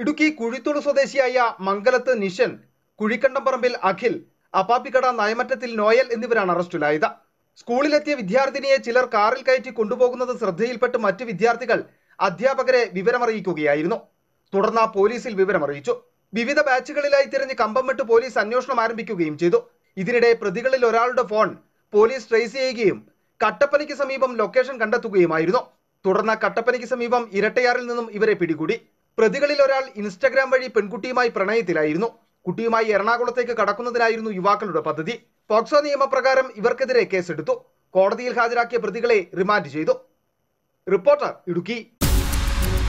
ഇടുക്കി കുഴിത്തോട് സ്വദേശിയായ മംഗലത്ത് നിഷൻ കുഴിക്കണ്ടംപറമ്പിൽ അഖിൽ അപ്പാപ്പിക്കട നയമറ്റത്തിൽ നോയൽ എന്നിവരാണ് അറസ്റ്റിലായത് സ്കൂളിലെത്തിയ വിദ്യാർത്ഥിനിയെ ചിലർ കാറിൽ കയറ്റി കൊണ്ടുപോകുന്നത് ശ്രദ്ധയിൽപ്പെട്ട് മറ്റ് വിദ്യാർത്ഥികൾ അധ്യാപകരെ വിവരമറിയിക്കുകയായിരുന്നു തുടർന്ന് പോലീസിൽ വിവരമറിയിച്ചു വിവിധ ബാച്ചുകളിലായി തിരഞ്ഞ് കമ്പം വിട്ട് പോലീസ് അന്വേഷണം ആരംഭിക്കുകയും ചെയ്തു ഇതിനിടെ പ്രതികളിൽ ഒരാളുടെ ഫോൺ പോലീസ് ട്രേസ് ചെയ്യുകയും കട്ടപ്പനയ്ക്ക് സമീപം ലൊക്കേഷൻ കണ്ടെത്തുകയുമായിരുന്നു തുടർന്ന് കട്ടപ്പനയ്ക്ക് സമീപം ഇരട്ടയാറിൽ നിന്നും ഇവരെ പിടികൂടി പ്രതികളിൽ ഒരാൾ ഇൻസ്റ്റഗ്രാം വഴി പെൺകുട്ടിയുമായി പ്രണയത്തിലായിരുന്നു കുട്ടിയുമായി എറണാകുളത്തേക്ക് കടക്കുന്നതിനായിരുന്നു യുവാക്കളുടെ പദ്ധതി പോക്സോ നിയമപ്രകാരം ഇവർക്കെതിരെ കേസെടുത്തു കോടതിയിൽ ഹാജരാക്കിയ പ്രതികളെ റിമാൻഡ് ചെയ്തു റിപ്പോർട്ടർ ഇടുക്കി